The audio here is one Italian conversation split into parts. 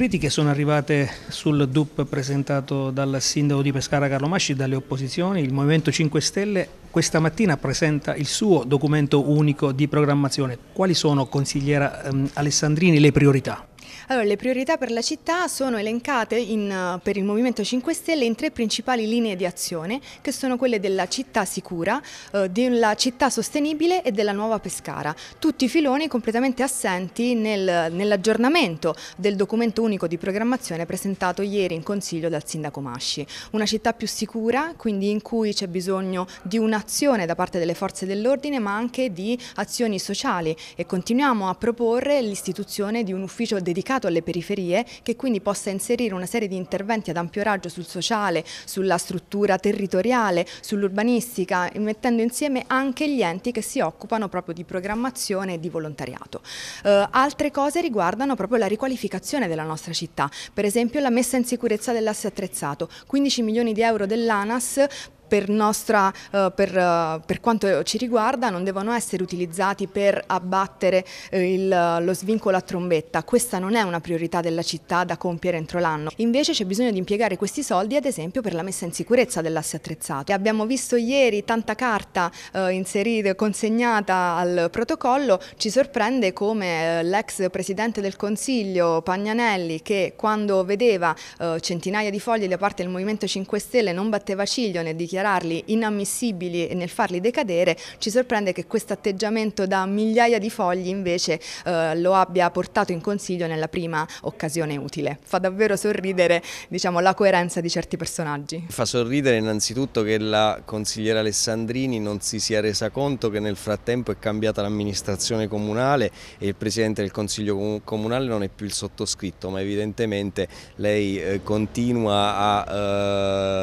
critiche sono arrivate sul DUP presentato dal sindaco di Pescara Carlo Masci dalle opposizioni. Il Movimento 5 Stelle questa mattina presenta il suo documento unico di programmazione. Quali sono, consigliera ehm, Alessandrini, le priorità? Allora, le priorità per la città sono elencate in, eh, per il Movimento 5 Stelle in tre principali linee di azione che sono quelle della città sicura, eh, della città sostenibile e della nuova Pescara. Tutti i filoni completamente assenti nel, nell'aggiornamento del documento unico di programmazione presentato ieri in Consiglio dal Sindaco Masci. Una città più sicura, quindi in cui c'è bisogno di un'azione da parte delle forze dell'ordine ma anche di azioni sociali e continuiamo a proporre l'istituzione di un ufficio dedicato dedicato alle periferie che quindi possa inserire una serie di interventi ad ampio raggio sul sociale, sulla struttura territoriale, sull'urbanistica, mettendo insieme anche gli enti che si occupano proprio di programmazione e di volontariato. Eh, altre cose riguardano proprio la riqualificazione della nostra città, per esempio la messa in sicurezza dell'asse attrezzato, 15 milioni di euro dell'ANAS per, nostra, eh, per, eh, per, quanto ci riguarda non devono essere utilizzati per abbattere eh, il, lo svincolo a trombetta. Questa non è una priorità della città da compiere entro l'anno. Invece c'è bisogno di impiegare questi soldi ad esempio per la messa in sicurezza dell'asse attrezzato. Abbiamo visto ieri tanta carta eh, inserita, consegnata al protocollo, ci sorprende come eh, l'ex Presidente del Consiglio Pagnanelli che quando vedeva eh, centinaia di fogli da parte del Movimento 5 Stelle non batteva ciglio nel dichiarare dichiararli inammissibili e nel farli decadere, ci sorprende che questo atteggiamento da migliaia di fogli invece eh, lo abbia portato in consiglio nella prima occasione utile. Fa davvero sorridere diciamo, la coerenza di certi personaggi. Fa sorridere innanzitutto che la consigliera Alessandrini non si sia resa conto che nel frattempo è cambiata l'amministrazione comunale e il presidente del consiglio comunale non è più il sottoscritto, ma evidentemente lei eh, continua a...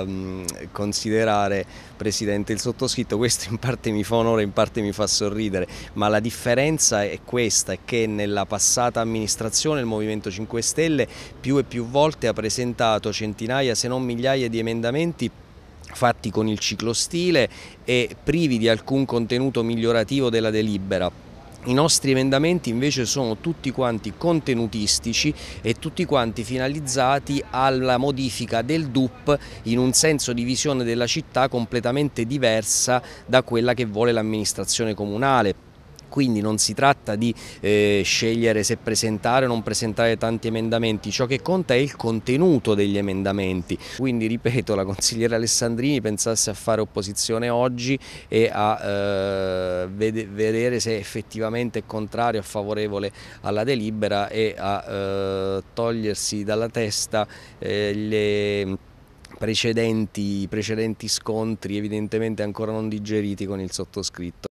Eh, considerare Presidente il sottoscritto, questo in parte mi fa onore, in parte mi fa sorridere, ma la differenza è questa, è che nella passata amministrazione il Movimento 5 Stelle più e più volte ha presentato centinaia se non migliaia di emendamenti fatti con il ciclostile e privi di alcun contenuto migliorativo della delibera i nostri emendamenti invece sono tutti quanti contenutistici e tutti quanti finalizzati alla modifica del DUP in un senso di visione della città completamente diversa da quella che vuole l'amministrazione comunale quindi non si tratta di eh, scegliere se presentare o non presentare tanti emendamenti, ciò che conta è il contenuto degli emendamenti, quindi ripeto la consigliera Alessandrini pensasse a fare opposizione oggi e a eh, vedere se effettivamente è contrario o favorevole alla delibera e a eh, togliersi dalla testa eh, le precedenti, precedenti scontri evidentemente ancora non digeriti con il sottoscritto.